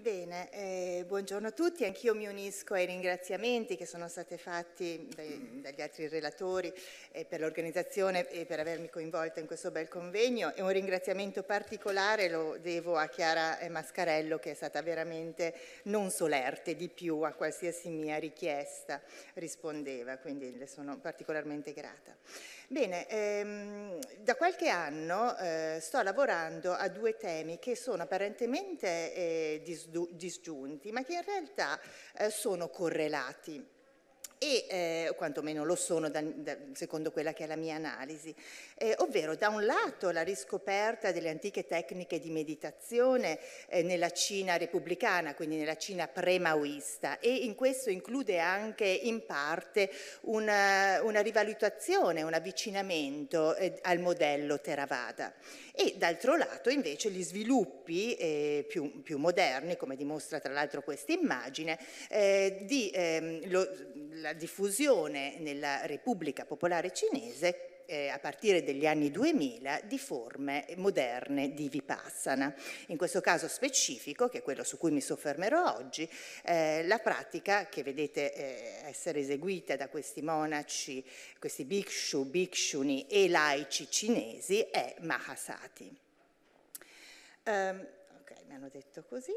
Bene, eh, buongiorno a tutti, anch'io mi unisco ai ringraziamenti che sono stati fatti dai, dagli altri relatori eh, per l'organizzazione e per avermi coinvolta in questo bel convegno e un ringraziamento particolare lo devo a Chiara eh, Mascarello che è stata veramente non solerte di più a qualsiasi mia richiesta rispondeva, quindi le sono particolarmente grata. Bene, ehm, da qualche anno eh, sto lavorando a due temi che sono apparentemente eh, disgiunti, ma che in realtà eh, sono correlati e eh, quantomeno lo sono da, da, secondo quella che è la mia analisi eh, ovvero da un lato la riscoperta delle antiche tecniche di meditazione eh, nella Cina repubblicana, quindi nella Cina pre-maoista e in questo include anche in parte una, eh, una rivalutazione, un avvicinamento eh, al modello Theravada e d'altro lato invece gli sviluppi eh, più, più, moderni, come dimostra tra l'altro questa immagine, eh, di ehm, lo, la diffusione nella Repubblica Popolare Cinese eh, a partire degli anni 2000 di forme moderne di vipassana. In questo caso specifico, che è quello su cui mi soffermerò oggi, eh, la pratica che vedete eh, essere eseguita da questi monaci, questi bhikshu, bhikshuni e laici cinesi è Mahasati. Um, ok, mi hanno detto così.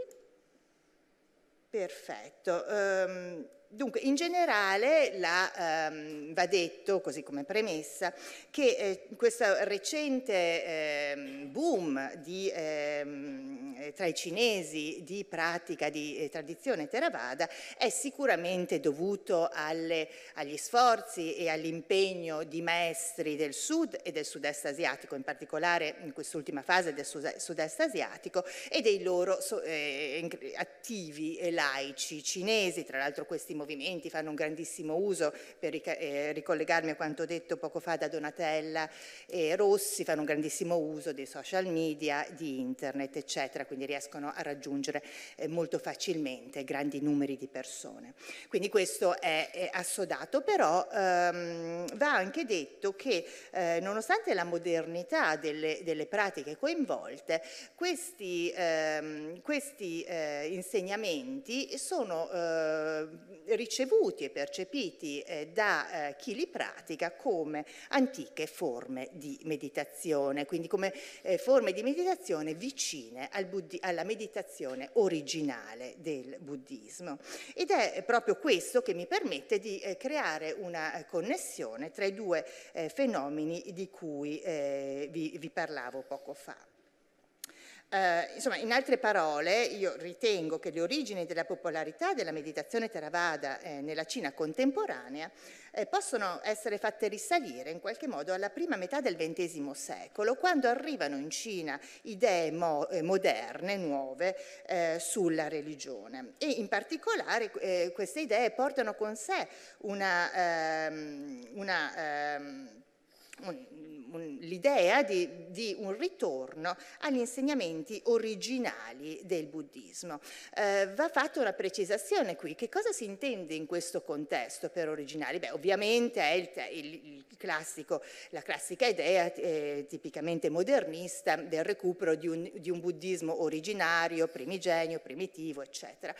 Perfetto. Um, Dunque, in generale la, ehm, va detto, così come premessa, che eh, questo recente eh, boom di, ehm, eh, tra i cinesi di pratica di eh, tradizione Theravada è sicuramente dovuto alle, agli sforzi e all'impegno di maestri del sud e del sud-est asiatico, in particolare in quest'ultima fase del sud-est asiatico, e dei loro eh, attivi laici cinesi, tra l'altro questi movimenti, fanno un grandissimo uso per eh, ricollegarmi a quanto detto poco fa da Donatella e Rossi, fanno un grandissimo uso dei social media, di internet, eccetera, quindi riescono a raggiungere eh, molto facilmente grandi numeri di persone. Quindi questo è, è assodato, però ehm, va anche detto che eh, nonostante la modernità delle, delle pratiche coinvolte, questi, ehm, questi eh, insegnamenti sono eh, ricevuti e percepiti eh, da eh, chi li pratica come antiche forme di meditazione, quindi come eh, forme di meditazione vicine al alla meditazione originale del buddismo. Ed è eh, proprio questo che mi permette di eh, creare una eh, connessione tra i due fenomeni di cui vi, vi parlavo poco fa. Eh, insomma, in altre parole, io ritengo che le origini della popolarità della meditazione Theravada eh, nella Cina contemporanea eh, possono essere fatte risalire in qualche modo alla prima metà del XX secolo, quando arrivano in Cina idee mo- eh, moderne, nuove, eh, sulla religione. E in particolare queste idee portano con sé una, ehm, una ehm, l'idea di, di, un ritorno agli insegnamenti originali del buddismo. Eh, va fatta una precisazione qui, che cosa si intende in questo contesto per originali? Beh, ovviamente è il, il, il classico, la classica idea eh, tipicamente modernista del recupero di un, di un buddismo originario, primigenio, primitivo, eccetera.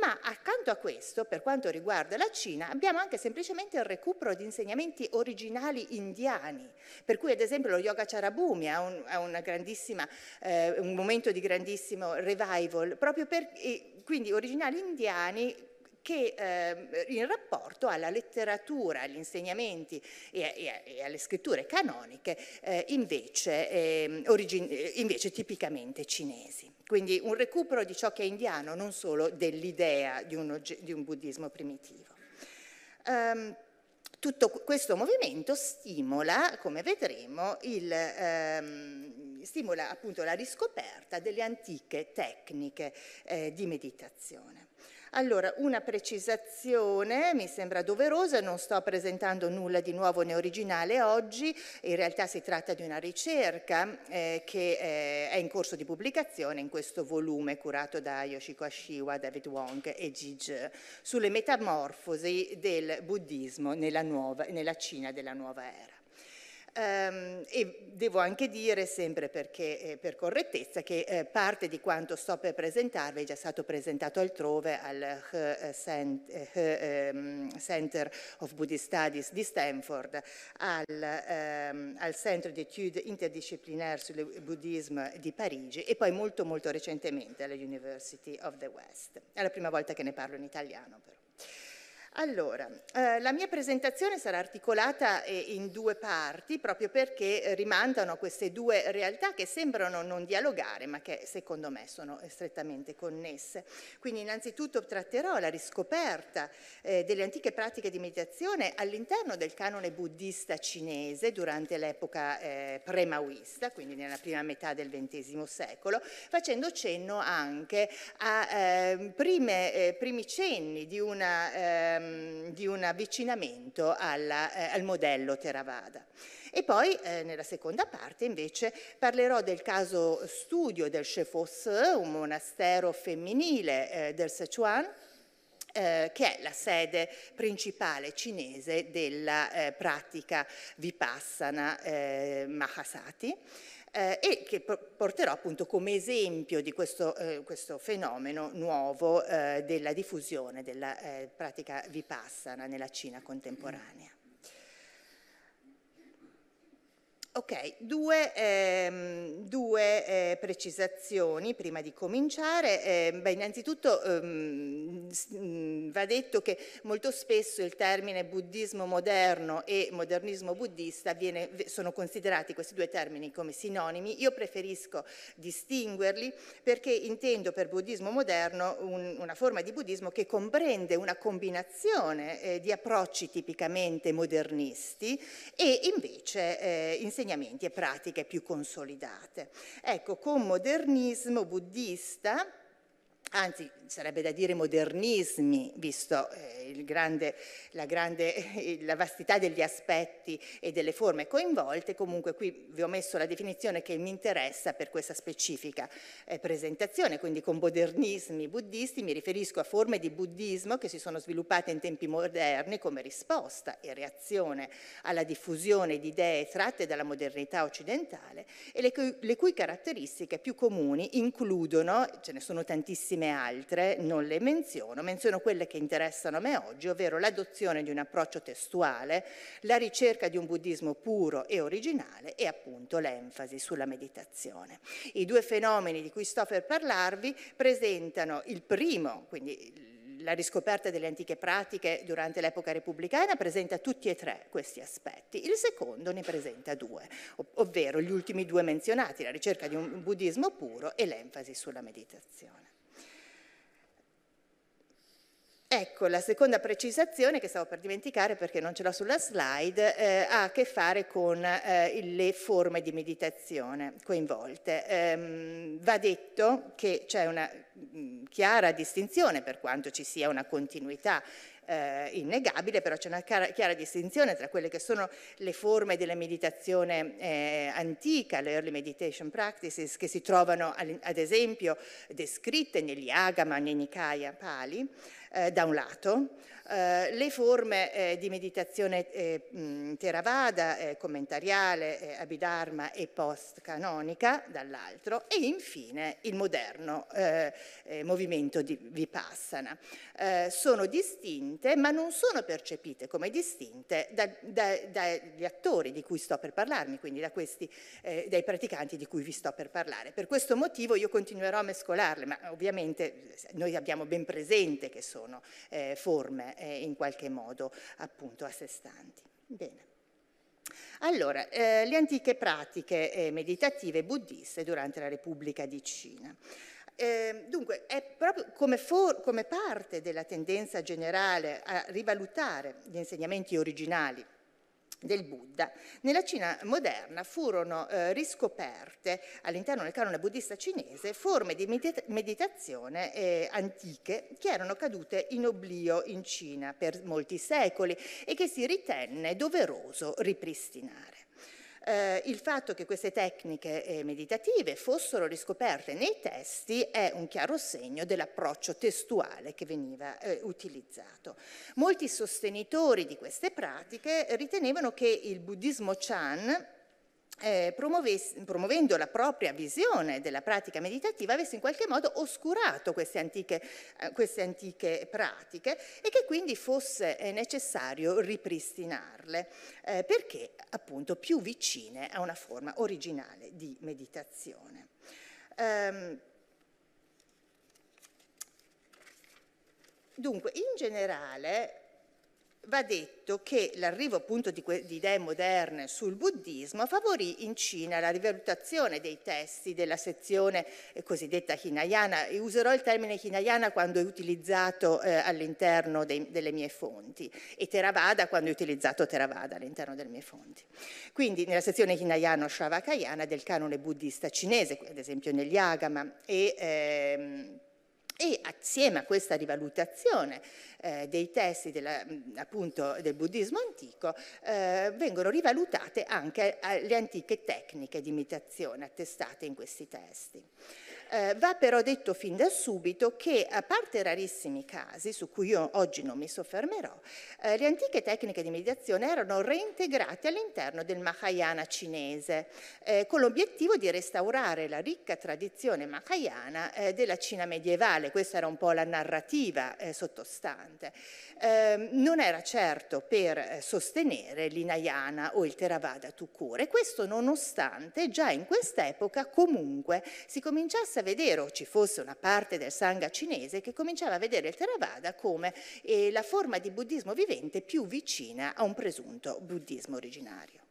Ma accanto a questo, per quanto riguarda la Cina, abbiamo anche semplicemente il recupero di insegnamenti originali indiani per cui ad esempio lo yoga Charabumi ha, un, ha eh, un momento di grandissimo revival, proprio per, quindi originali indiani che eh, in rapporto alla letteratura, agli insegnamenti e, e, e alle scritture canoniche eh, invece, ehm, eh, invece, tipicamente cinesi. Quindi un recupero di ciò che è indiano, non solo dell'idea di, di, un buddismo primitivo. Um, tutto questo movimento stimola, come vedremo, il, ehm, stimola la riscoperta delle antiche tecniche eh, di meditazione. Allora, una precisazione mi sembra doverosa, non sto presentando nulla di nuovo né originale oggi, in realtà si tratta di una ricerca eh, che eh, è in corso di pubblicazione in questo volume curato da Yoshiko Ashiwa, David Wong e Gij sulle metamorfosi del buddismo nella, nuova, nella Cina della nuova era. Um, e devo anche dire, sempre perché, eh, per correttezza, che eh, parte di quanto sto per presentarvi è già stato presentato altrove al H, Cent, H, um, Center of Buddhist Studies di Stanford, al, um, al Centro di Etude Interdisciplinaire sul Buddhismo di Parigi e poi molto molto recentemente alla University of the West. È la prima volta che ne parlo in italiano però. Allora, eh, la mia presentazione sarà articolata eh, in due parti proprio perché eh, rimandano a queste due realtà che sembrano non dialogare ma che secondo me sono eh, strettamente connesse. Quindi innanzitutto tratterò la riscoperta eh, delle antiche pratiche di meditazione all'interno del canone buddista cinese durante l'epoca pre-maoista, quindi nella prima metà del XX secolo, facendo cenno anche a ehm, prime, primi cenni di una ehm, Ehm, di un avvicinamento alla, eh, al modello Theravada. E poi eh, nella seconda parte invece parlerò del caso studio del Shefos, un monastero femminile eh, del Sichuan, eh, che è la sede principale cinese della eh, pratica vipassana eh, Mahasati eh, e che porterò appunto come esempio di questo, eh, questo fenomeno nuovo eh, della diffusione della eh, pratica vipassana nella Cina contemporanea. Ok, due, ehm, due eh, precisazioni prima di cominciare. Eh, beh, innanzitutto ehm, mm, va detto che molto spesso il termine buddismo moderno e modernismo buddista viene, sono considerati questi due termini come sinonimi. Io preferisco distinguerli perché intendo per buddismo moderno un, una forma di buddismo che comprende una combinazione eh, di approcci tipicamente modernisti e invece eh, insegnamenti insegnamenti e pratiche più consolidate. Ecco, con modernismo buddista anzi sarebbe da dire modernismi, visto eh, il grande, la, grande, eh, la, vastità degli aspetti e delle forme coinvolte, comunque qui vi ho messo la definizione che mi interessa per questa specifica eh, presentazione, quindi con modernismi buddisti mi riferisco a forme di buddismo che si sono sviluppate in tempi moderni come risposta e reazione alla diffusione di idee tratte dalla modernità occidentale e le cui, le cui caratteristiche più comuni includono, ce ne sono tantissime, tantissime altre, non le menziono, menziono quelle che interessano a me oggi, ovvero l'adozione di un approccio testuale, la ricerca di un buddismo puro e originale e appunto l'enfasi sulla meditazione. I due fenomeni di cui sto per parlarvi presentano il primo, quindi la riscoperta delle antiche pratiche durante l'epoca repubblicana presenta tutti e tre questi aspetti, il secondo ne presenta due, ovvero gli ultimi due menzionati, la ricerca di un buddismo puro e l'enfasi sulla meditazione. Ecco, la seconda precisazione che stavo per dimenticare perché non ce l'ho sulla slide, eh, ha a che fare con eh, le forme di meditazione coinvolte. Ehm, va detto che c'è una mm, chiara distinzione, per quanto ci sia una continuità eh, innegabile, però c'è una chiara, chiara, distinzione tra quelle che sono le forme della meditazione eh, antica, le early meditation practices, che si trovano ad esempio descritte negli Agama, nei Nikaya, Pali, eh, da un lato, eh, le forme eh, di meditazione eh, Theravada, eh, commentariale, eh, Abhidharma e post-canonica dall'altro e infine il moderno movimento di Vipassana. sono distinte ma non sono percepite come distinte da, da, dagli attori di cui sto per parlarmi, quindi da questi, dai praticanti di cui vi sto per parlare. Per questo motivo io continuerò a mescolarle, ma ovviamente noi abbiamo ben presente che sono forme eh, in qualche modo appunto a sé stanti. Bene. Allora, eh, le antiche pratiche eh, meditative buddiste durante la Repubblica di Cina. Eh, dunque, è proprio come, for, come parte della tendenza generale a rivalutare gli insegnamenti originali del Buddha. Nella Cina moderna furono eh, riscoperte all'interno del canone buddista cinese forme di meditazione eh, antiche che erano cadute in oblio in Cina per molti secoli e che si ritenne doveroso ripristinare eh, il fatto che queste tecniche eh, meditative fossero riscoperte nei testi è un chiaro segno dell'approccio testuale che veniva eh, utilizzato. Molti sostenitori di queste pratiche ritenevano che il buddismo Chan eh, promuovendo la propria visione della pratica meditativa, avesse in qualche modo oscurato queste antiche, eh, queste antiche pratiche e che quindi fosse eh, necessario ripristinarle, perché appunto più vicine a una forma originale di meditazione. Ehm, dunque, in generale, va detto che l'arrivo appunto di, di, idee moderne sul buddismo favorì in Cina la rivalutazione dei testi della sezione eh, cosiddetta Hinayana e userò il termine Hinayana quando è utilizzato eh, all'interno delle mie fonti e Theravada quando è utilizzato Theravada all'interno delle mie fonti. Quindi nella sezione Hinayana o Shavakayana del canone buddista cinese, ad esempio negli Agama e ehm, e assieme a questa rivalutazione eh, dei testi della, mm, appunto, del buddismo antico eh, vengono rivalutate anche eh, le antiche tecniche di imitazione attestate in questi testi. Eh, va però detto fin da subito che, a parte rarissimi casi, su cui io oggi non mi soffermerò, eh, le antiche tecniche di mediazione erano reintegrate all'interno del Mahayana cinese, eh, con l'obiettivo di restaurare la ricca tradizione Mahayana eh, della Cina medievale. Questa era un po' la narrativa eh, sottostante. Ehm, non era certo per eh, sostenere l'Inayana o il Theravada Tukur, e questo nonostante già in quest'epoca comunque si cominciasse basta vedere o ci fosse una parte del Sangha cinese che cominciava a vedere il Theravada come eh, la forma di buddismo vivente più vicina a un presunto buddismo originario.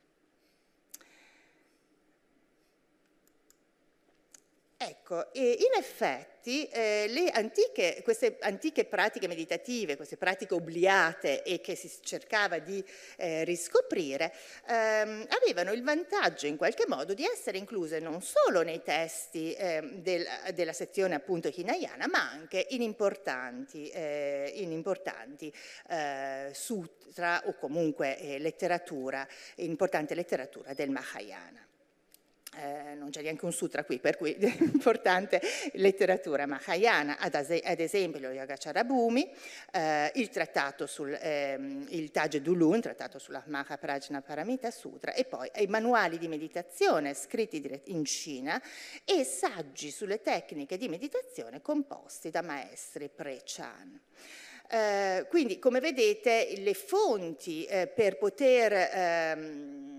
Ecco, e in effetti eh, antiche, queste antiche pratiche meditative, queste pratiche obliate e che si cercava di eh, riscoprire, ehm, avevano il vantaggio in qualche modo di essere incluse non solo nei testi eh, del, della sezione appunto Hinayana, ma anche in importanti, eh, in importanti eh, sutra o comunque eh, letteratura, importante letteratura del Mahayana eh, non c'è neanche un sutra qui, per cui è importante letteratura mahayana, ad, ad esempio lo Yagacharabhumi, eh, il trattato sul ehm, il Taj Dulun, trattato sulla Mahaprajna Paramita Sutra, e poi i manuali di meditazione scritti in Cina e saggi sulle tecniche di meditazione composti da maestri pre-Chan. Eh, quindi, come vedete, le fonti eh, per poter... Ehm,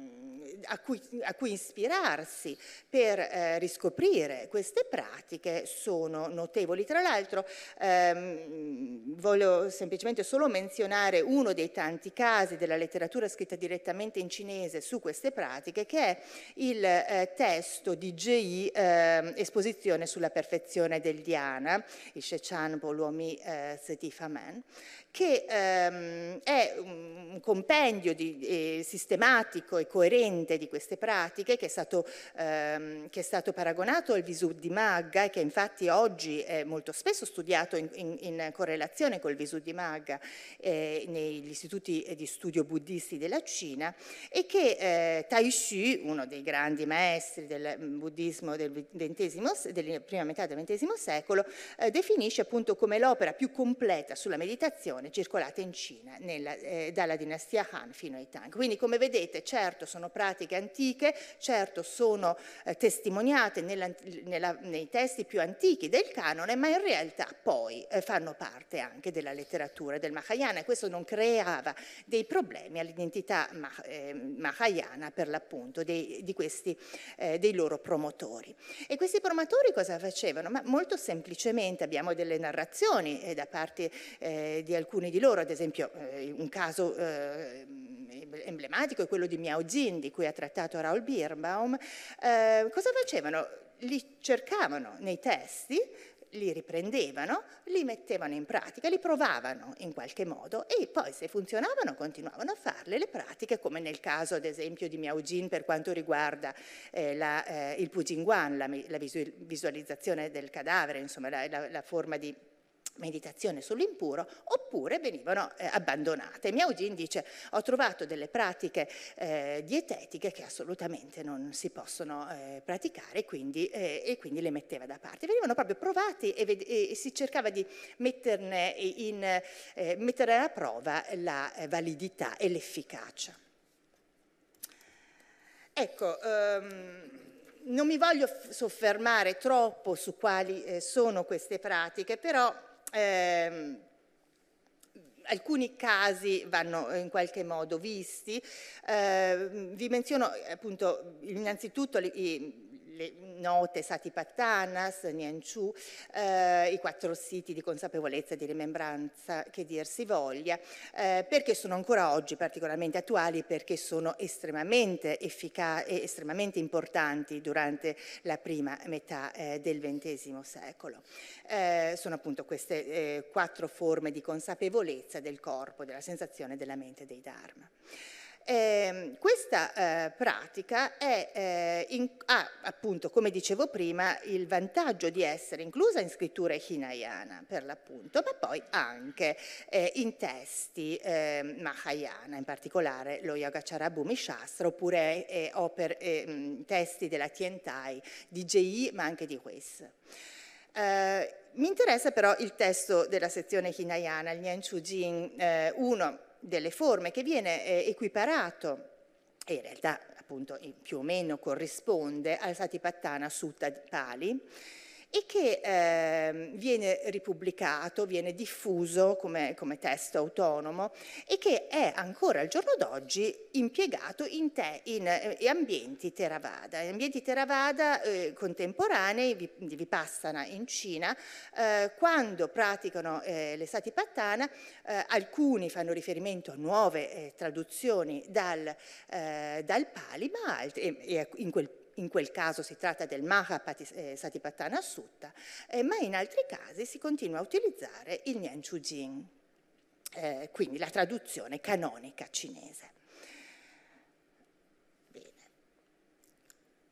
a, cui, a, cui, ispirarsi per eh, riscoprire queste pratiche sono notevoli. Tra l'altro ehm, voglio semplicemente solo menzionare uno dei tanti casi della letteratura scritta direttamente in cinese su queste pratiche che è il eh, testo di J.I. Eh, Esposizione sulla perfezione del Diana, il Shechan Boluomi eh, Setifaman, che ehm, è un compendio di, eh, sistematico e coerente di queste pratiche che è stato, ehm, che è stato paragonato al Visud di Magga e che infatti oggi è molto spesso studiato in, in, in correlazione col Visud di Magga eh, negli istituti di studio buddisti della Cina e che eh, Tai Shu, uno dei grandi maestri del mm, buddismo del della prima metà del XX secolo, eh, definisce appunto come l'opera più completa sulla meditazione religione circolata in Cina nella, eh, dalla dinastia Han fino ai Tang. Quindi come vedete certo sono pratiche antiche, certo sono eh, testimoniate nella, nella, nei testi più antichi del canone, ma in realtà poi eh, fanno parte anche della letteratura del Mahayana e questo non creava dei problemi all'identità mah, ehm, Mahayana per l'appunto dei, di questi, eh, dei loro promotori. E questi promotori cosa facevano? Ma molto semplicemente abbiamo delle narrazioni eh, da parte eh, di alcuni alcuni di loro, ad esempio eh, un caso eh, emblematico è quello di Miao Jin, di cui ha trattato Raoul Birnbaum, eh, cosa facevano? Li cercavano nei testi, li riprendevano, li mettevano in pratica, li provavano in qualche modo e poi se funzionavano continuavano a farle le pratiche come nel caso ad esempio di Miao Jin per quanto riguarda eh, la, eh, il Pujinguan, la, la, visualizzazione del cadavere, insomma la, la forma di meditazione sull'impuro, oppure venivano eh, abbandonate. Jin dice ho trovato delle pratiche eh, dietetiche che assolutamente non si possono eh, praticare quindi, eh, e quindi le metteva da parte. Venivano proprio provate e, e si cercava di metterne in, eh, mettere alla prova la eh, validità e l'efficacia. Ecco, um, non mi voglio soffermare troppo su quali sono queste pratiche, però ehm, alcuni casi vanno eh, in qualche modo visti. Eh, vi menziono appunto innanzitutto i, le note Satipattanas, Pattanas, Nianchu, eh, i quattro siti di consapevolezza e di rimembranza che dir si voglia, eh, perché sono ancora oggi particolarmente attuali perché sono estremamente efficaci e estremamente importanti durante la prima metà eh, del XX secolo. Eh, sono appunto queste eh, quattro forme di consapevolezza del corpo, della sensazione, della mente e dei dharma. Eh, questa eh, pratica è, eh, in, ha appunto, come dicevo prima, il vantaggio di essere inclusa in scrittura hinayana per l'appunto, ma poi anche eh, in testi ehm, mahayana, in particolare lo Yogacara Bhumi Shastra, oppure eh, oper, ehm, testi della Tiantai, di J.I., ma anche di Hues. Eh, mi interessa però il testo della sezione hinayana, il Chu Jin 1, delle forme, che viene eh, equiparato, e in realtà appunto più o meno corrisponde al Satipattana Sutta di Pali, e che eh, viene ripubblicato, viene diffuso come, come, testo autonomo e che è ancora al giorno d'oggi impiegato in, te, in eh, ambienti Theravada. Ambienti Theravada eh, contemporanei di Vipassana in Cina, eh, quando praticano eh, le Sati Satipattana, eh, alcuni fanno riferimento a nuove traduzioni dal, dal Pali, ma alt- e, in quel in quel caso si tratta del Maha eh, Satipatthana Sutta, eh, ma in altri casi si continua a utilizzare il Nian Chu Jing, eh, quindi la traduzione canonica cinese.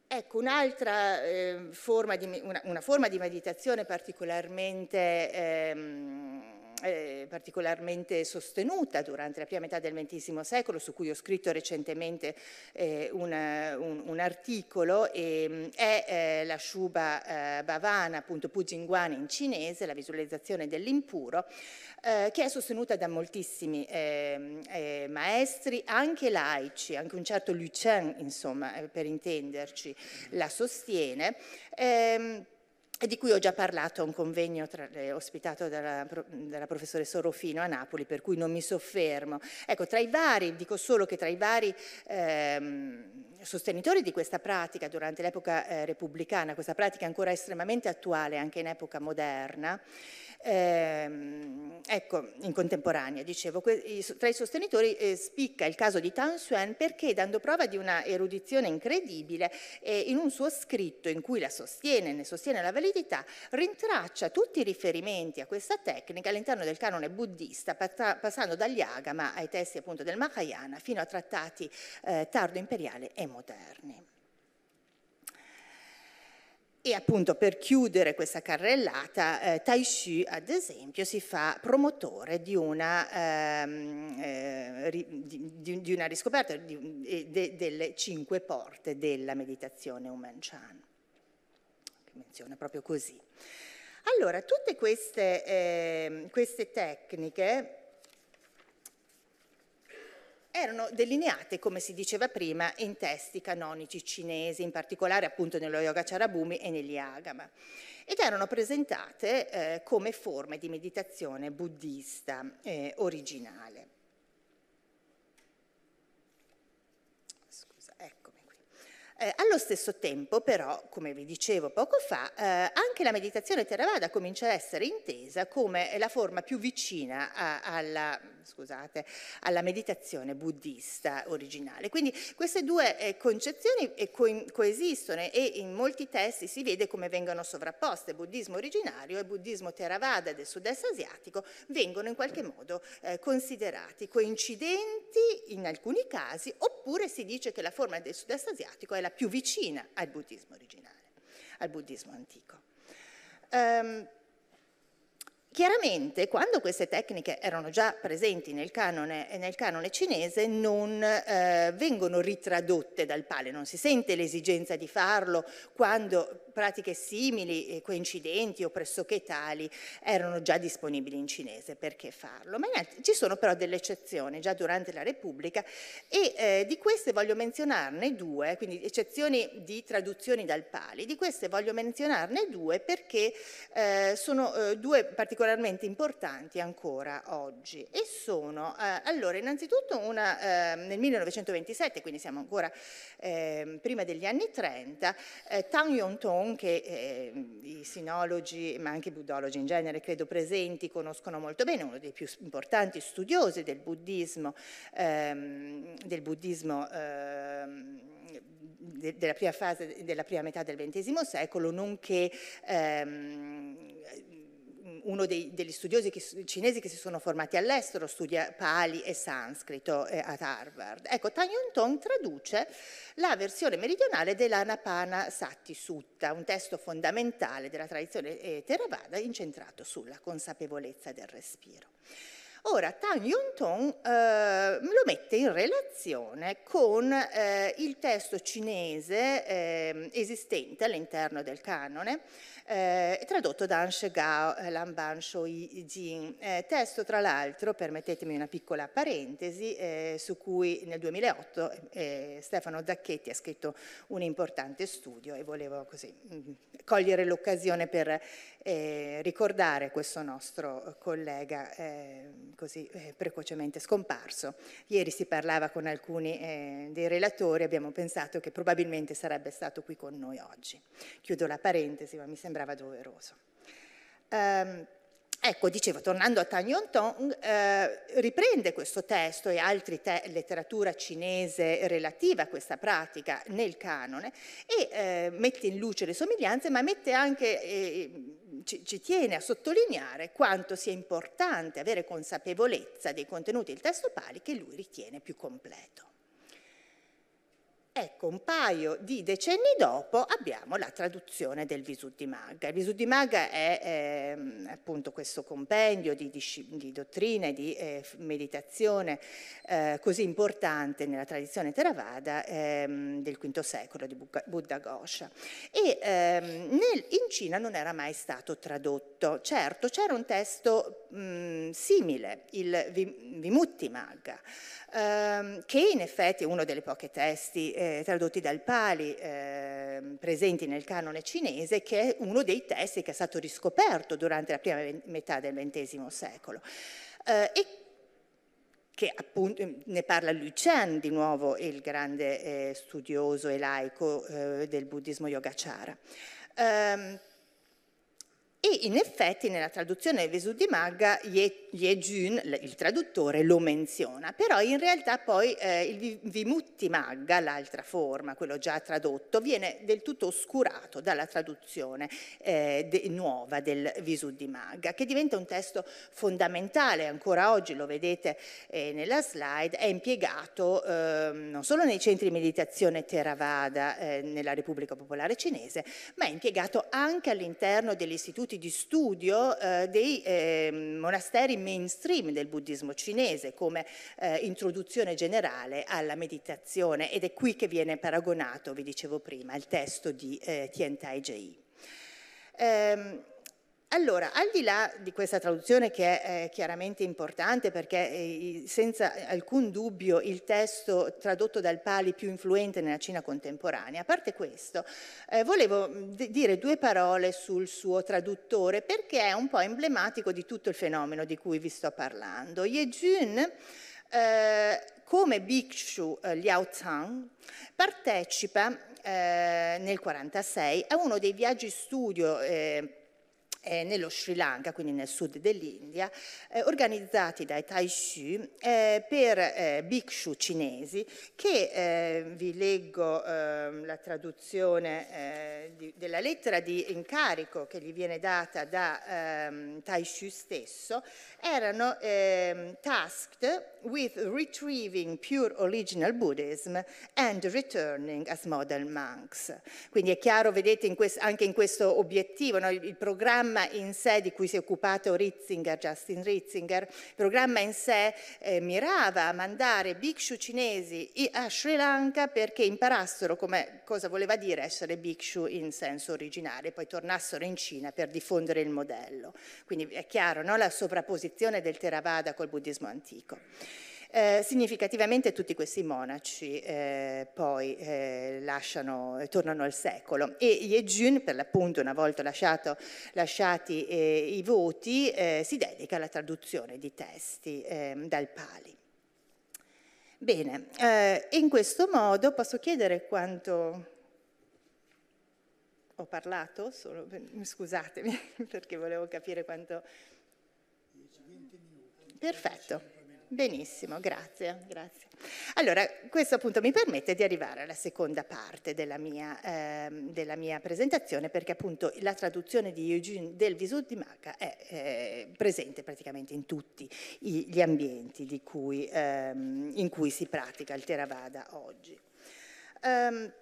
Ecco, un'altra eh, forma, di, una, una forma di meditazione particolarmente ehm, eh, particolarmente sostenuta durante la prima metà del XX secolo, su cui ho scritto recentemente eh, una, un, un, articolo, e, mm, è eh, la shuba eh, bhavana, appunto Pujinguan in cinese, la visualizzazione dell'impuro, eh, che è sostenuta da moltissimi eh, maestri, anche laici, anche un certo Lu Chen, insomma, per intenderci, la sostiene. Ehm, e di cui ho già parlato a un convegno tra, eh, ospitato dalla, dalla, professoressa Rofino a Napoli, per cui non mi soffermo. Ecco, tra i vari, dico solo che tra i vari ehm, sostenitori di questa pratica durante l'epoca eh, repubblicana, questa pratica ancora estremamente attuale anche in epoca moderna, ehm, ecco, in contemporanea, dicevo, tra i sostenitori eh, spicca il caso di Tan Xuan perché, dando prova di una erudizione incredibile, eh, in un suo scritto in cui la sostiene, ne sostiene la valenza, validità rintraccia tutti i riferimenti a questa tecnica all'interno del canone buddista, passando dagli Agama ai testi appunto del Mahayana fino a trattati eh, tardo imperiale e moderni. E appunto per chiudere questa carrellata, eh, Taishu ad esempio si fa promotore di una, ehm, eh, di, di, di una riscoperta de, delle cinque porte della meditazione Umanchan menziona proprio così. Allora, tutte queste, eh, queste tecniche erano delineate, come si diceva prima, in testi canonici cinesi, in particolare appunto nello Yoga Charabumi e negli Agama, ed erano presentate eh, come forme di meditazione buddista eh, originale. Eh, allo stesso tempo però, come vi dicevo poco fa, eh, anche la meditazione Theravada comincia ad essere intesa come la forma più vicina a, alla, scusate, alla, meditazione buddista originale. Quindi queste due eh, concezioni eh, co- coesistono e in molti testi si vede come vengono sovrapposte, buddismo originario e buddismo Theravada del sud-est asiatico vengono in qualche modo eh, considerati coincidenti in alcuni casi oppure si dice che la forma del sud-est asiatico è la quella più vicina al buddismo originale, al buddismo antico. Um, Chiaramente quando queste tecniche erano già presenti nel canone, eh, nel canone cinese non eh, vengono ritradotte dal Pali, non si sente l'esigenza di farlo quando pratiche simili, coincidenti o pressoché tali erano già disponibili in cinese, perché farlo? Ma altri, ci sono però delle eccezioni già durante la Repubblica e eh, di queste voglio menzionarne due, quindi eccezioni di traduzioni dal pali, di queste voglio menzionarne due perché eh, sono eh, due particolarmente importanti ancora oggi e sono, eh, allora innanzitutto una, ehm, nel 1927, quindi siamo ancora ehm, prima degli anni 30, eh, Tang Yontong Simon che eh, i sinologi, ma anche i buddologi in genere, credo presenti, conoscono molto bene, uno dei più importanti studiosi del buddismo, ehm, del buddismo ehm, de, della, prima fase, della prima metà del XX secolo, nonché ehm, uno dei, degli studiosi che, cinesi che si sono formati all'estero, studia Pali e sanscrito eh, ad Harvard. Ecco, Tanyon Tong traduce la versione meridionale dell'Anapana Satti Sutta, un testo fondamentale della tradizione eh, Theravada incentrato sulla consapevolezza del respiro. Ora, Tan Yun-tong eh, lo mette in relazione con eh, il testo cinese eh, esistente all'interno del canone, eh, tradotto da Anshe Gao eh, Lamban Shoi Jin, eh, testo tra l'altro, permettetemi una piccola parentesi, su cui nel 2008 Stefano Zacchetti ha scritto un importante studio e volevo così mh, mm, cogliere l'occasione per eh, ricordare questo nostro eh, collega eh, così eh, precocemente scomparso. Ieri si parlava con alcuni eh, dei relatori, abbiamo pensato che probabilmente sarebbe stato qui con noi oggi. Chiudo la parentesi, ma mi sembrava doveroso. Um, Ecco, dicevo, tornando a Tan Yon Tong, eh, riprende questo testo e altre te- letteratura cinese relativa a questa pratica nel canone e eh, mette in luce le somiglianze, ma mette anche, eh, ci, ci, tiene a sottolineare quanto sia importante avere consapevolezza dei contenuti del testo pali che lui ritiene più completo. Ecco, un paio di decenni dopo abbiamo la traduzione del Visuddhimagga. Il Visuddhimagga è eh, appunto questo compendio di, di, di dottrine, di eh, meditazione eh, così importante nella tradizione Theravada ehm, del V secolo di Buddha Gosha. E ehm, nel, in Cina non era mai stato tradotto. Certo, c'era un testo mh, mhmm, simile, il Vimuttimagga, ehm, che in effetti è uno delle poche testi eh, eh, tradotti dal Pali, eh, presenti nel canone cinese, che è uno dei testi che è stato riscoperto durante la prima metà del XX secolo. Eh, e che appunto ehm, ne parla Lu Chen, di nuovo il grande eh, studioso e laico eh, del buddismo yogacara. Ehm, e in effetti nella traduzione del Vesu di Magga Ye, Ye Jun, il traduttore, lo menziona, però in realtà poi eh, il Vimutti Magga, l'altra forma, quello già tradotto, viene del tutto oscurato dalla traduzione eh, de, nuova del Vesu di Magga, che diventa un testo fondamentale, ancora oggi lo vedete eh, nella slide, è impiegato ehm, non solo nei centri di meditazione Theravada eh, nella Repubblica Popolare Cinese, ma è impiegato anche all'interno degli istituti istituti di studio eh, dei eh, monasteri mainstream del buddismo cinese come eh, introduzione generale alla meditazione ed è qui che viene paragonato, vi dicevo prima, il testo di eh, Tian Tai Jei. Ehm, allora, al di là di questa traduzione che è eh, chiaramente importante perché eh, senza eh, alcun dubbio il testo tradotto dal Pali più influente nella Cina contemporanea, a parte questo, eh, volevo dire due parole sul suo traduttore perché è un po' emblematico di tutto il fenomeno di cui vi sto parlando. Ye Jun eh, come Bhikshu eh, Liao Tsang partecipa nel 1946 a uno dei viaggi studio eh, nello Sri Lanka, quindi nel sud dell'India, eh, organizzati dai Taishu eh, per eh, bhikshu cinesi che, eh, vi leggo ehm, la traduzione eh, di, della lettera di incarico che gli viene data da ehm, Taishu stesso, erano ehm, tasked with retrieving pure original Buddhism and returning as model monks. Quindi è chiaro, vedete, in quest- anche in questo obiettivo, no, il, il programma programma in sé di cui si è occupato Ritzinger, Justin Ritzinger, il programma in sé eh, mirava a mandare bhikshu cinesi a Sri Lanka perché imparassero come, cosa voleva dire essere bhikshu in senso originale, poi tornassero in Cina per diffondere il modello. Quindi è chiaro no? la sovrapposizione del Theravada col buddismo antico. Eh, significativamente tutti questi monaci eh, poi eh, lasciano, eh, tornano al secolo e gli Ejun, per l'appunto una volta lasciato, lasciati eh, i voti, eh, si dedica alla traduzione di testi ehm, dal Pali. Bene, in questo modo posso chiedere quanto ho parlato, Solo... scusatemi perché volevo capire quanto... 10-20 minuti. Perfetto. Benissimo, grazie, grazie. Allora, questo appunto mi permette di arrivare alla seconda parte della mia, eh, della mia presentazione, perché appunto la traduzione di Eugene del Visù di Maca è eh, presente praticamente in tutti gli ambienti cui, ehm, in cui si pratica il Theravada oggi. Um,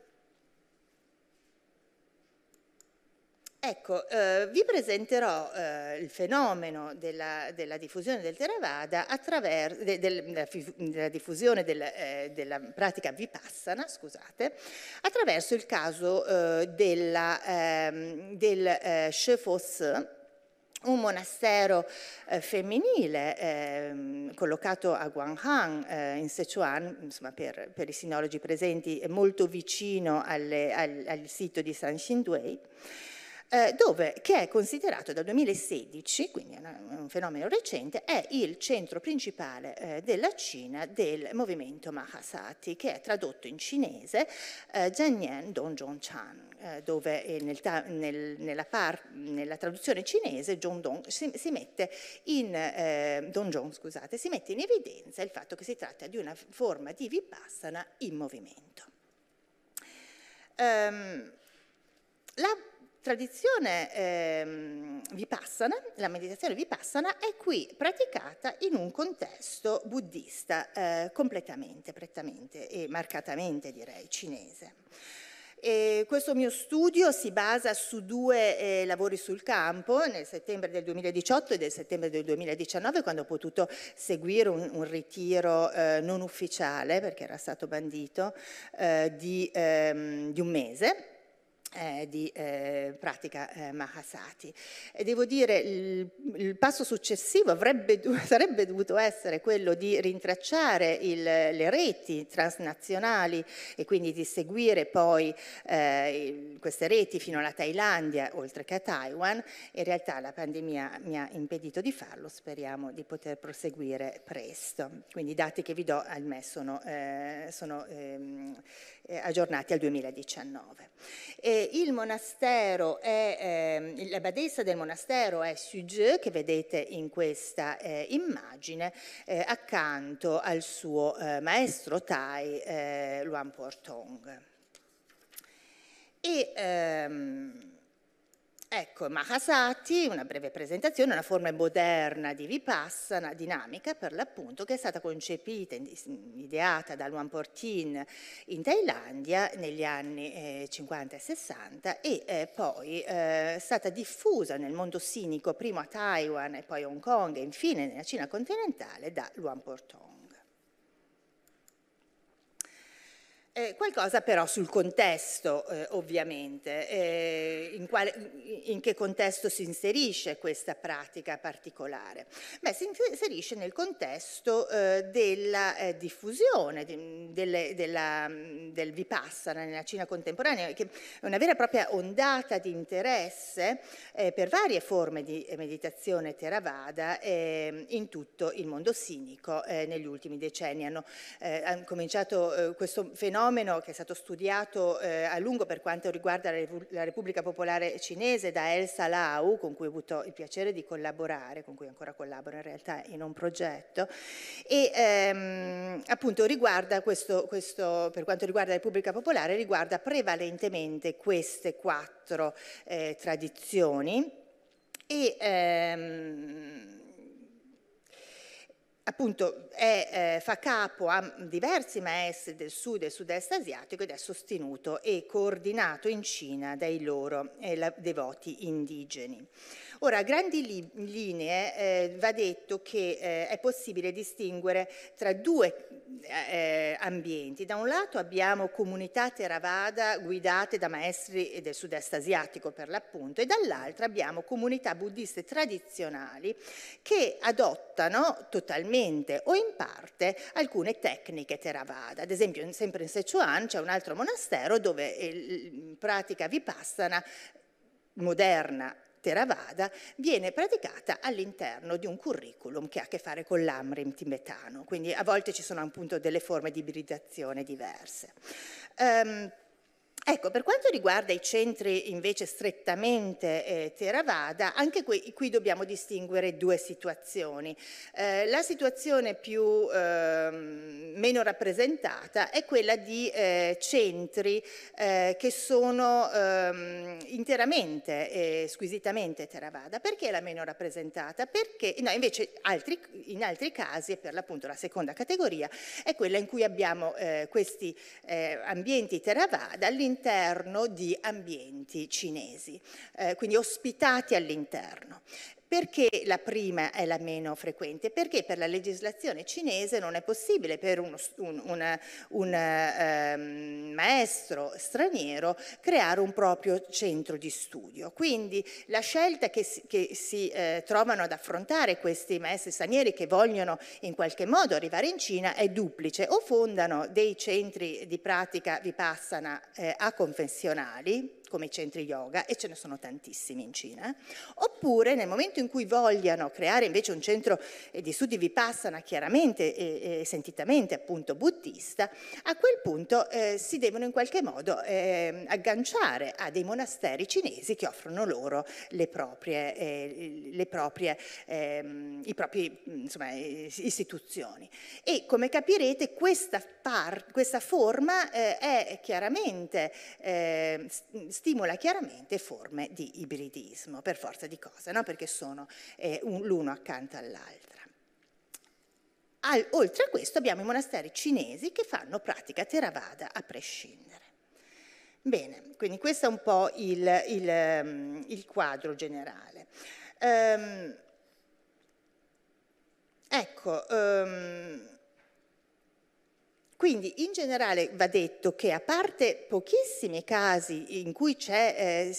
Ecco, eh, vi presenterò eh, il fenomeno della, della, diffusione del Theravada attraverso de, de, della, della, diffusione del, eh, della pratica vipassana, scusate, attraverso il caso eh, della, ehm, del eh, Shefos, un monastero eh, femminile eh, collocato a Guanghang eh, in Sichuan, insomma, per, per, i sinologi presenti, molto vicino alle, al, al, sito di San Xinduei. Eh, dove, che è considerato dal 2016, quindi è un fenomeno recente, è il centro principale eh, della Cina del movimento Mahasati, che è tradotto in cinese eh, Jianyan Chan, eh, dove eh, nel, nel, nella, par, nella, traduzione cinese Zhongdong si, si, mette in, eh, Dongjong, scusate, si mette in evidenza il fatto che si tratta di una forma di vipassana in movimento. Um, la tradizione eh, vipassana, la meditazione vipassana è qui praticata in un contesto buddista eh, completamente, prettamente e marcatamente direi cinese. E questo mio studio si basa su due eh, lavori sul campo, nel settembre del 2018 e nel settembre del 2019, quando ho potuto seguire un, un ritiro eh, non ufficiale, perché era stato bandito, eh, di, ehm, di, un mese eh, di eh, pratica eh, Mahasati. E devo dire, il, il passo successivo avrebbe, sarebbe dovuto essere quello di rintracciare il, le reti transnazionali e quindi di seguire poi eh, il, queste reti fino alla Thailandia, oltre che a Taiwan. In realtà la pandemia mi ha impedito di farlo, speriamo di poter proseguire presto. Quindi i dati che vi do al me sono, eh, sono ehm, eh, aggiornati al 2019. E, eh, il monastero è, eh, la badessa del monastero è Sugeux, che vedete in questa eh, immagine, eh, accanto al suo eh, maestro Thai, eh, Luan Portong. E, ehm, Ecco, Mahasati, una breve presentazione, una forma moderna di vipassana, dinamica per l'appunto, che è stata concepita, ideata da Luan Portin in Thailandia negli anni eh, 50 e 60 e eh, poi eh, è eh, stata diffusa nel mondo sinico, prima a Taiwan e poi a Hong Kong e infine nella Cina continentale da Luan Porton. Eh, qualcosa però sul contesto, eh, ovviamente, eh, in, quale, in, che contesto si inserisce questa pratica particolare? Beh, si inserisce nel contesto eh, della eh, diffusione di, delle, della, del Vipassana nella Cina contemporanea, che è una vera e propria ondata di interesse eh, per varie forme di meditazione Theravada ehm, in tutto il mondo sinico negli ultimi decenni. Hanno, hanno cominciato questo fenomeno fenomeno che è stato studiato eh, a lungo per quanto riguarda la Repubblica Popolare Cinese da Elsa Lau, con cui ho avuto il piacere di collaborare, con cui ancora collaboro in realtà in un progetto, e ehm, appunto riguarda questo, questo, per quanto riguarda la Repubblica Popolare, riguarda prevalentemente queste quattro eh, tradizioni e ehm, appunto è, eh, fa capo a diversi maestri del sud e sud-est asiatico ed è sostenuto e coordinato in Cina dai loro eh, la, devoti indigeni. Ora, a grandi li, linee eh, va detto che eh, è possibile distinguere tra due eh, eh, ambienti. Da un lato abbiamo comunità Theravada guidate da maestri del sud-est asiatico per l'appunto e dall'altra abbiamo comunità buddiste tradizionali che adottano totalmente interamente o in parte alcune tecniche Theravada. Ad esempio, sempre in Sichuan c'è un altro monastero dove in pratica vipassana moderna Theravada viene praticata all'interno di un curriculum che ha a che fare con l'amrim tibetano, quindi a volte ci sono appunto delle forme di ibridazione diverse. Um, Ecco, per quanto riguarda i centri invece strettamente eh, Theravada, anche qui, qui, dobbiamo distinguere due situazioni. Eh, la situazione più, eh, meno rappresentata è quella di eh, centri eh, che sono ehm, interamente e squisitamente Theravada. Perché la meno rappresentata? Perché, no, invece altri, in altri casi, e per l'appunto la seconda categoria, è quella in cui abbiamo eh, questi ambienti Theravada all'interno all'interno di ambienti cinesi, eh, quindi ospitati all'interno. Perché la prima è la meno frequente? Perché per la legislazione cinese non è possibile per uno, un, una, un ehm, maestro straniero creare un proprio centro di studio. Quindi la scelta che si, che si eh, trovano ad affrontare questi maestri stranieri che vogliono in qualche modo arrivare in Cina è duplice. O fondano dei centri di pratica vipassana eh, a confessionali, come i centri yoga, e ce ne sono tantissimi in Cina, oppure nel momento in cui vogliano creare invece un centro eh, di studi vipassana chiaramente e, e sentitamente appunto buddista, a quel punto eh, si devono in qualche modo eh, agganciare a dei monasteri cinesi che offrono loro le proprie, eh, le proprie ehm, i propri, mm, insomma, istituzioni. E come capirete questa, part, questa forma eh, è chiaramente eh, stimola chiaramente forme di ibridismo, per forza di cosa, no? perché sono eh, l'uno accanto all'altra. Al, oltre a questo abbiamo i monasteri cinesi che fanno pratica Theravada a prescindere. Bene, quindi questo è un po' il, il, mm, il quadro generale. Um, ecco, um, quindi in generale va detto che a parte pochissimi casi in cui eh,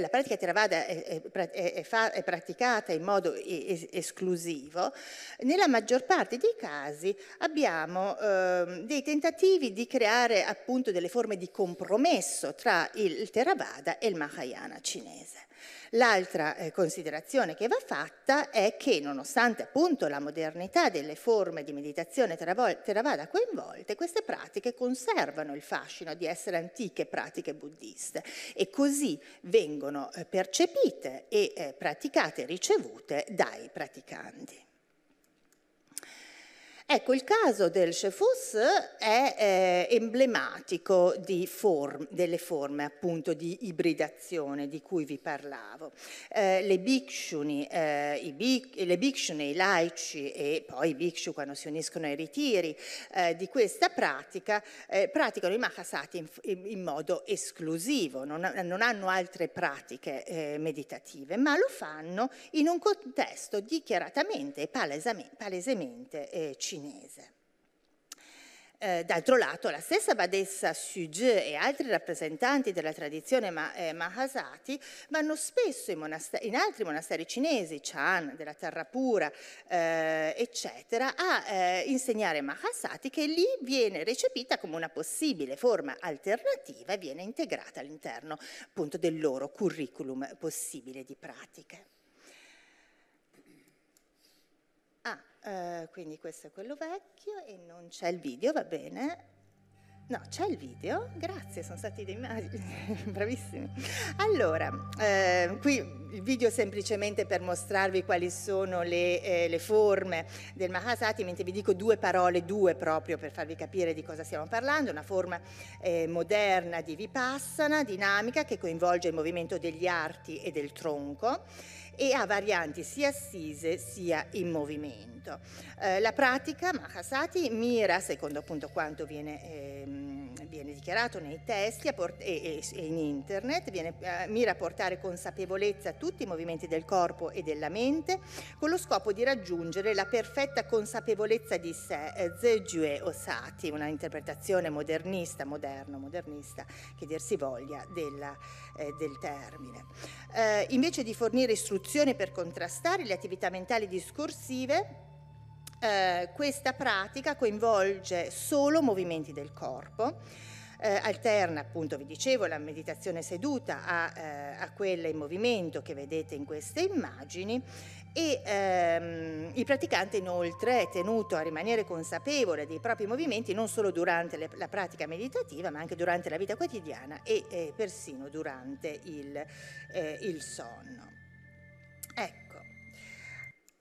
la pratica Theravada è, è, è, è, praticata in modo es esclusivo, nella maggior parte dei casi abbiamo eh, dei tentativi di creare appunto delle forme di compromesso tra il Theravada e il Mahayana cinese. L'altra eh, considerazione che va fatta è che nonostante appunto la modernità delle forme di meditazione Theravada coinvolte, queste pratiche conservano il fascino di essere antiche pratiche buddiste e così vengono eh, percepite e eh, praticate e ricevute dai praticanti. Ecco, il caso del Chefus è eh, emblematico form, delle forme appunto di ibridazione di cui vi parlavo. Eh, le bhikshuni, eh, i bhic, le bhikshuni, i laici e poi i bhikshu quando si uniscono ai ritiri eh, di questa pratica eh, praticano i mahasati in, in, in modo esclusivo, non, non hanno altre pratiche eh, meditative, ma lo fanno in un contesto dichiaratamente e palesemente, palesemente eh, cinese. Eh, d'altro lato, la stessa badessa Suje e altri rappresentanti della tradizione ma, eh, Mahasati vanno spesso in, monast- in, altri monasteri cinesi, Chan, della Terra Pura, eh, eccetera, a eh, insegnare Mahasati che lì viene recepita come una possibile forma alternativa e viene integrata all'interno appunto del loro curriculum possibile di pratiche. Eh, quindi questo è quello vecchio e non c'è il video, va bene? No, c'è il video, grazie, sono stati dei magici, bravissimi. Allora, eh, qui il video semplicemente per mostrarvi quali sono le, eh, le, forme del Mahasati, mentre vi dico due parole, due proprio per farvi capire di cosa stiamo parlando, una forma eh, moderna di vipassana, dinamica, che coinvolge il movimento degli arti e del tronco e ha varianti sia assise sia in movimento. Eh, la pratica Mahasati mira, secondo appunto quanto viene... Ehm, viene dichiarato nei testi e, in internet, viene, eh, mira a portare consapevolezza a tutti i movimenti del corpo e della mente con lo scopo di raggiungere la perfetta consapevolezza di sé, eh, Zejue Osati, una interpretazione modernista, moderno, modernista, che dir si voglia, della, eh, del termine. Eh, invece di fornire istruzioni per contrastare le attività mentali discorsive, eh, questa pratica coinvolge solo movimenti del corpo, eh, alterna appunto, vi dicevo, la meditazione seduta a, eh, a, quella in movimento che vedete in queste immagini e ehm, il praticante inoltre è tenuto a rimanere consapevole dei propri movimenti non solo durante le, la pratica meditativa ma anche durante la vita quotidiana e eh, persino durante il, eh, il sonno. Ecco.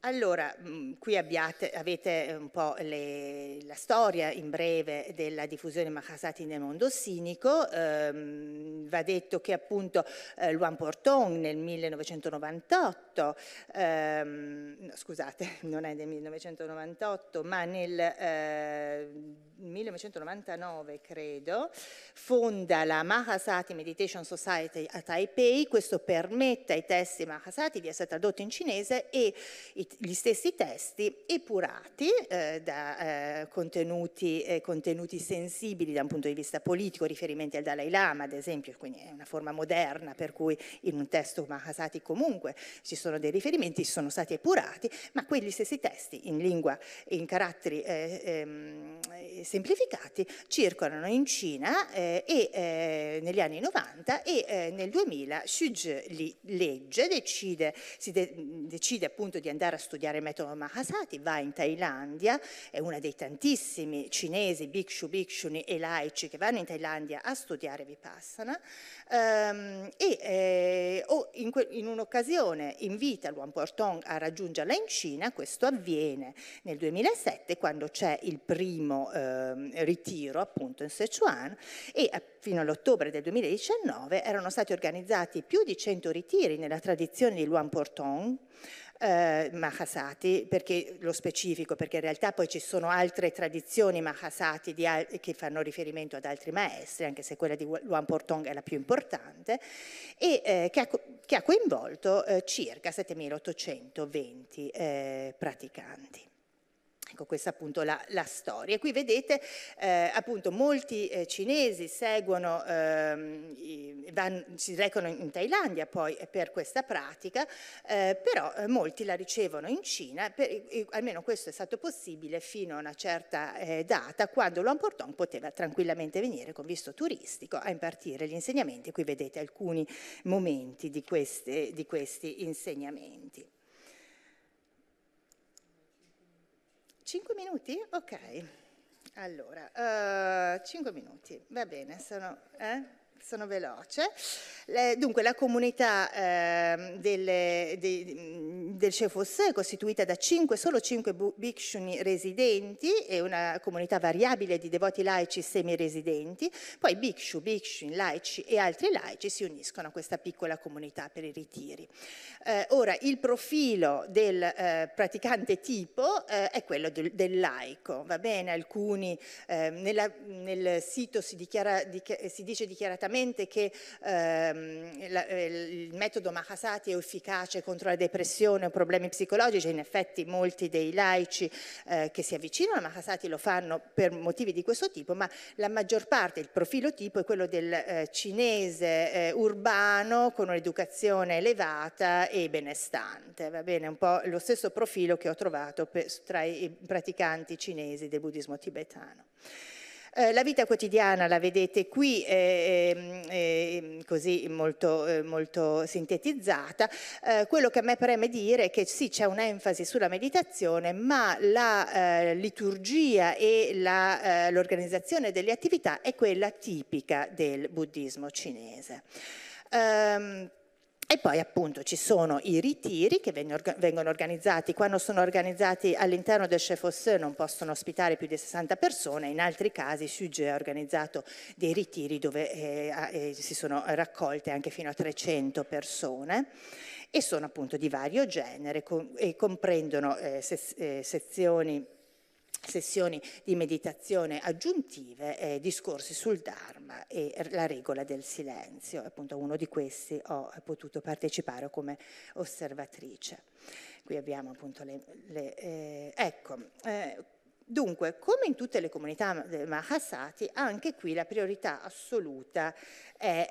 Allora, mm, qui abbiate, avete un po' le, la storia in breve della diffusione Mahasati nel mondo sinico. Ehm, va detto che appunto eh, Luan Porton nel 1998, ehm, scusate, non è nel 1998, ma nel eh, 1999 credo, fonda la Mahasati Meditation Society a Taipei. Questo permette ai testi Mahasati di essere tradotti in cinese e i gli stessi testi epurati eh, da eh, contenuti, eh, contenuti, sensibili da un punto di vista politico, riferimenti al Dalai Lama ad esempio, quindi è una forma moderna per cui in un testo Mahasati comunque ci sono dei riferimenti, sono stati epurati, ma quegli stessi testi in lingua, in caratteri eh, ehm, semplificati, circolano in Cina eh, e, eh, negli anni 90 e nel 2000 Xu Zhi legge, decide, si de- decide appunto di andare a studiare metodo Mahasati, va in Thailandia, è una dei tantissimi cinesi, bhikshu, bhikshuni e laici che vanno in Thailandia a studiare Vipassana um, e eh, o in, in, un'occasione invita Luan Portong a raggiungerla in Cina, questo avviene nel 2007 quando c'è il primo eh, ritiro appunto in Sichuan e eh, fino all'ottobre del 2019 erano stati organizzati più di 100 ritiri nella tradizione di Luan Portong eh, Mahasati, perché lo specifico, perché in realtà poi ci sono altre tradizioni Mahasati di, che fanno riferimento ad altri maestri, anche se quella di Luan Portong è la più importante, e eh, che, ha, che, ha, coinvolto eh, circa 7820 eh, praticanti. Ecco, questa è appunto la, la storia. E qui vedete eh, appunto molti eh, cinesi seguono, ehm, van, si recano in Thailandia poi eh, per questa pratica, eh, però eh, molti la ricevono in Cina, per, almeno questo è stato possibile fino a una certa eh, data, quando Luan Portong poteva tranquillamente venire con visto turistico a impartire gli insegnamenti. Qui vedete alcuni momenti di, queste, di questi insegnamenti. Cinque minuti? Ok. Allora, uh, eh, 5 minuti, va bene, sono... Eh? sono veloce. Dunque la comunità eh, delle, de, del Cefossé è costituita da 5, solo 5 bhikshuni residenti e una comunità variabile di devoti laici semi-residenti, poi bhikshu, bhikshun, laici e altri laici si uniscono a questa piccola comunità per i ritiri. Eh, ora il profilo del eh, praticante tipo eh, è quello del, del, laico, va bene? Alcuni ehm, nella, nel sito si, dichiara, di, si dice dichiaratamente sicuramente che ehm, la, eh, il metodo Mahasati è efficace contro la depressione o problemi psicologici, in effetti molti dei laici eh, che si avvicinano a Mahasati lo fanno per motivi di questo tipo, ma la maggior parte, il profilo tipo è quello del eh, cinese eh, urbano con un'educazione elevata e benestante, va bene? Un po' lo stesso profilo che ho trovato per, tra i praticanti cinesi del buddismo tibetano. Eh, la vita quotidiana la vedete qui eh, così molto, eh, molto sintetizzata. Eh, quello che a me preme dire è che sì c'è un'enfasi sulla meditazione ma la liturgia e l'organizzazione delle attività è quella tipica del buddismo cinese. Um, e poi appunto ci sono i ritiri che vengono organizzati, quando sono organizzati all'interno del chef Osseux non possono ospitare più di 60 persone, in altri casi Suge ha organizzato dei ritiri dove eh, eh, si sono raccolte anche fino a 300 persone e sono appunto di vario genere com- e comprendono eh, se- eh, sezioni sessioni di meditazione aggiuntive, eh, discorsi sul Dharma e la regola del silenzio. Appunto a uno di questi ho potuto partecipare come osservatrice. Qui abbiamo appunto le... le eh, ecco, eh, Dunque, come in tutte le comunità Mahasati, anche qui la priorità assoluta è,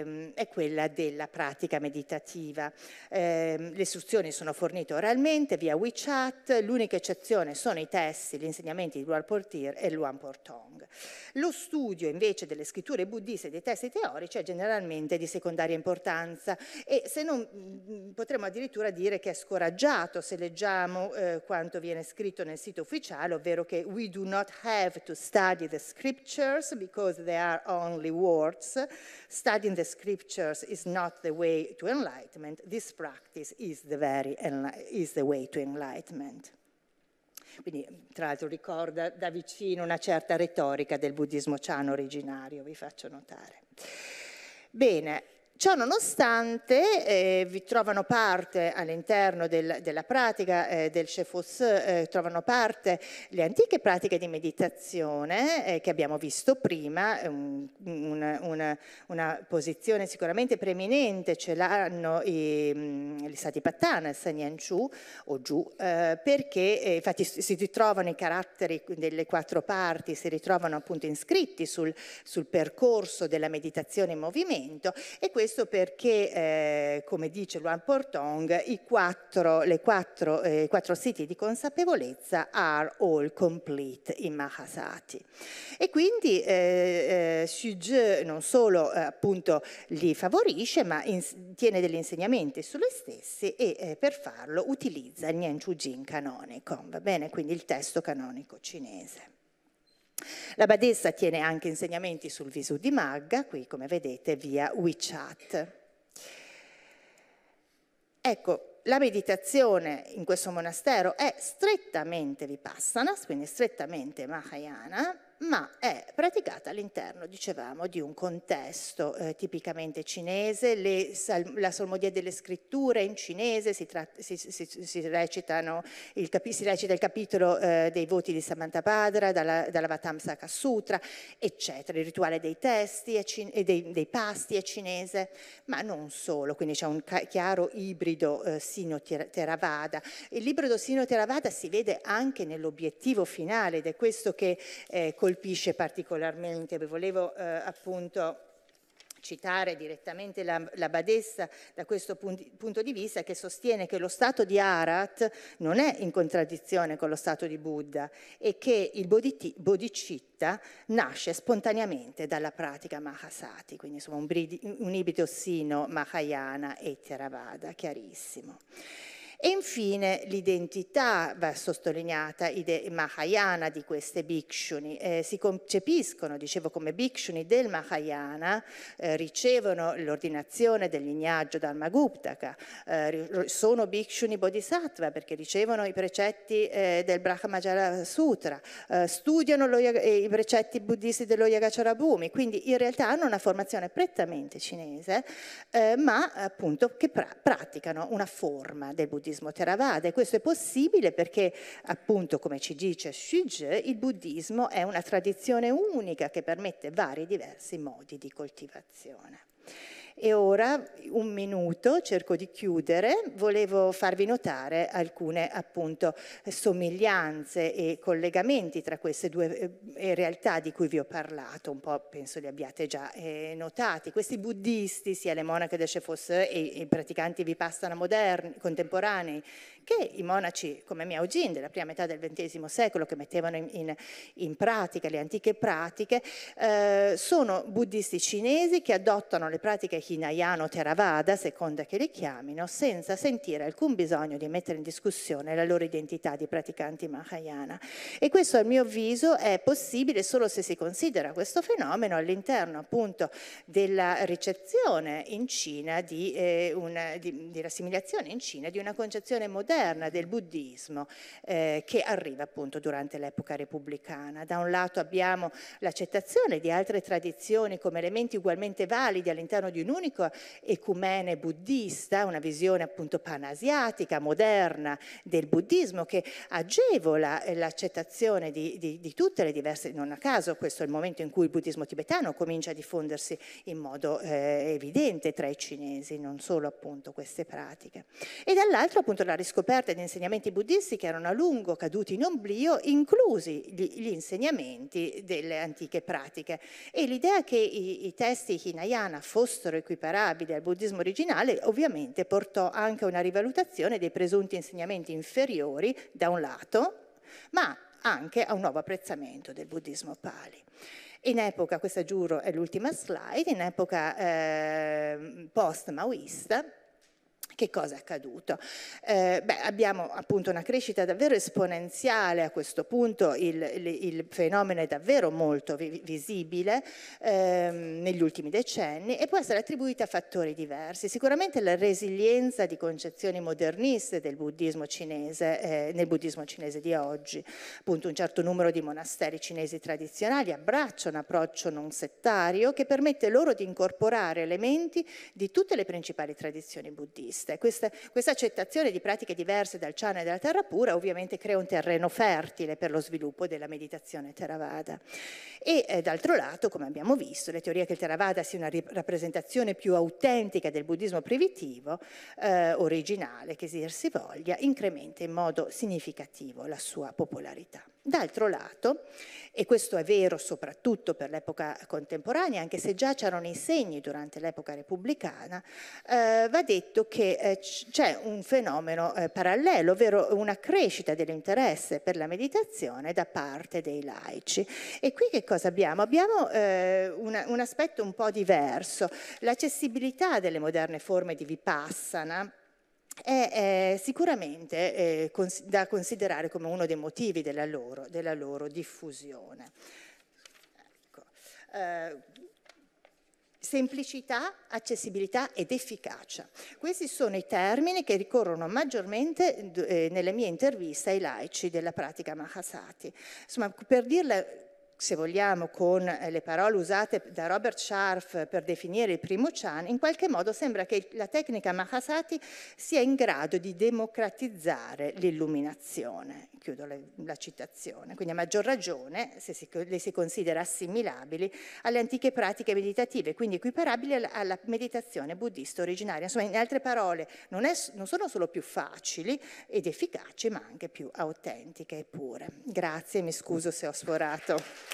ehm, è quella della pratica meditativa. Eh, le istruzioni sono fornite oralmente via WeChat, l'unica eccezione sono i testi, gli insegnamenti di Luan Portir e Luan Portong. Lo studio invece delle scritture buddiste e dei testi teorici è generalmente di secondaria importanza e se non mm, potremmo addirittura dire che è scoraggiato se leggiamo eh, quanto viene scritto nel sito ufficiale Vero, okay, we do not have to study the scriptures because they are only words. Studying the scriptures is not the way to enlightenment. This practice is the, very is the way to enlightenment. Quindi, tra l'altro, ricorda da vicino una certa retorica del buddismo ciano originario, vi faccio notare. Bene, Ciò nonostante eh, vi trovano parte all'interno del, della pratica eh, del Chefus, eh, trovano parte le antiche pratiche di meditazione eh, che abbiamo visto prima, un, una, una, una, posizione sicuramente preeminente ce l'hanno mm, gli Satipattana, Sanyan Chu o Giù, eh, perché eh, infatti si ritrovano i caratteri delle quattro parti, si ritrovano appunto iscritti sul, sul percorso della meditazione in movimento e questo questo perché, eh, come dice Luan Portong, i quattro, le quattro, eh, quattro siti di consapevolezza are all complete in Mahasati. E quindi eh, eh non solo eh, appunto li favorisce, ma tiene degli insegnamenti su lui stesse e eh, per farlo utilizza il Nian Jin canonico, va bene? Quindi il testo canonico cinese. La badessa tiene anche insegnamenti sul viso di Magga, qui come vedete via WeChat. Ecco, la meditazione in questo monastero è strettamente vipassana, quindi strettamente mahayana, ma è praticata all'interno, dicevamo, di un contesto eh, tipicamente cinese, le, la salmodia delle scritture in cinese, si, tratta, si, si, si il capi, recita il capitolo eh, dei voti di Samantabhadra, dalla, dalla Vatamsaka Sutra, eccetera, il rituale dei testi e dei, dei, pasti è cinese, ma non solo, quindi c'è un chiaro ibrido eh, sino-theravada. Il ibrido sino-theravada si vede anche nell'obiettivo finale ed è questo che... Eh, colpisce particolarmente, volevo eh, appunto citare direttamente la, la, Badessa da questo punti, punto di vista, che sostiene che lo stato di Arat non è in contraddizione con lo stato di Buddha e che il bodhiti, bodhicitta nasce spontaneamente dalla pratica Mahasati, quindi insomma un, un ibrido sino Mahayana e Theravada, chiarissimo. E infine l'identità va sottolineata, ide- Mahayana di queste bhikshuni, eh, si concepiscono, dicevo, come bhikshuni del Mahayana, eh, ricevono l'ordinazione del lignaggio Dharmaguptaka, eh, sono bhikshuni bodhisattva perché ricevono i precetti eh, del Brahmajara Sutra, eh, studiano lo, eh, i precetti buddhisti dello Yagacharya quindi in realtà hanno una formazione prettamente cinese, ma appunto che pra- praticano una forma del buddhismo buddismo Theravada e questo è possibile perché appunto come ci dice Shige il buddismo è una tradizione unica che permette vari diversi modi di coltivazione. E ora un minuto, cerco di chiudere, volevo farvi notare alcune appunto somiglianze e collegamenti tra queste due eh, realtà di cui vi ho parlato, un po' penso li abbiate già eh, notati. Questi buddisti, sia le monache del Chefos e i praticanti vipassana moderni, contemporanei, che i monaci come Miao Jin della prima metà del XX secolo che mettevano in, in, in pratica le antiche pratiche eh, sono buddisti cinesi che adottano le pratiche Hinayana o Theravada, seconda che le chiamino, senza sentire alcun bisogno di mettere in discussione la loro identità di praticanti Mahayana. E questo a mio avviso è possibile solo se si considera questo fenomeno all'interno appunto della ricezione in Cina di, eh, una, di, di in Cina di una concezione moderna moderna del buddismo eh, che arriva appunto durante l'epoca repubblicana. Da un lato abbiamo l'accettazione di altre tradizioni come elementi ugualmente validi all'interno di un unico ecumene buddista, una visione appunto panasiatica, moderna del buddismo che agevola eh, l'accettazione di, di, di tutte le diverse, non a caso questo è il momento in cui il buddismo tibetano comincia a diffondersi in modo eh, evidente tra i cinesi, non solo appunto queste pratiche. E dall'altro appunto la riscoperta scoperta di insegnamenti buddisti che erano a lungo caduti in oblio, inclusi gli, gli insegnamenti delle antiche pratiche. E l'idea che i, i testi Hinayana fossero equiparabili al buddismo originale ovviamente portò anche a una rivalutazione dei presunti insegnamenti inferiori da un lato, ma anche a un nuovo apprezzamento del buddismo pali. In epoca, questa giuro è l'ultima slide, in epoca eh, post-maoista, che cosa è accaduto? Eh, beh, abbiamo appunto una crescita davvero esponenziale a questo punto, il, il, il fenomeno è davvero molto vi, visibile ehm, negli ultimi decenni e può essere attribuito a fattori diversi. Sicuramente la resilienza di concezioni moderniste del buddismo cinese, eh, nel buddismo cinese di oggi. Appunto un certo numero di monasteri cinesi tradizionali abbraccia un approccio non settario che permette loro di incorporare elementi di tutte le principali tradizioni buddiste esiste. Questa, questa, accettazione di pratiche diverse dal Chana e dalla terra pura ovviamente crea un terreno fertile per lo sviluppo della meditazione Theravada. E eh, d'altro lato, come abbiamo visto, le teorie che il Theravada sia una rappresentazione più autentica del buddismo primitivo, eh, originale che si voglia, incrementa in modo significativo la sua popolarità. D'altro lato, e questo è vero soprattutto per l'epoca contemporanea, anche se già c'erano i segni durante l'epoca repubblicana, eh, va detto che eh, c'è un fenomeno eh, parallelo, ovvero una crescita dell'interesse per la meditazione da parte dei laici. E qui che cosa abbiamo? Abbiamo eh, una, un aspetto un po' diverso, l'accessibilità delle moderne forme di vipassana è, è sicuramente eh, cons da considerare come uno dei motivi della loro, della loro diffusione. Ecco. Eh, semplicità, accessibilità ed efficacia. Questi sono i termini che ricorrono maggiormente eh, nelle mie interviste ai laici della pratica Mahasati. Insomma, per dirla se vogliamo, con eh, le parole usate da Robert Scharf per definire il primo Chan, in qualche modo sembra che la tecnica Mahasati sia in grado di democratizzare l'illuminazione. Chiudo la, la citazione. Quindi a maggior ragione se si, le si considera assimilabili alle antiche pratiche meditative, quindi equiparabili alla, alla meditazione buddista originaria. Insomma, in altre parole, non, è, non sono solo più facili ed efficaci, ma anche più autentiche e pure. Grazie, mi scuso se ho sforato.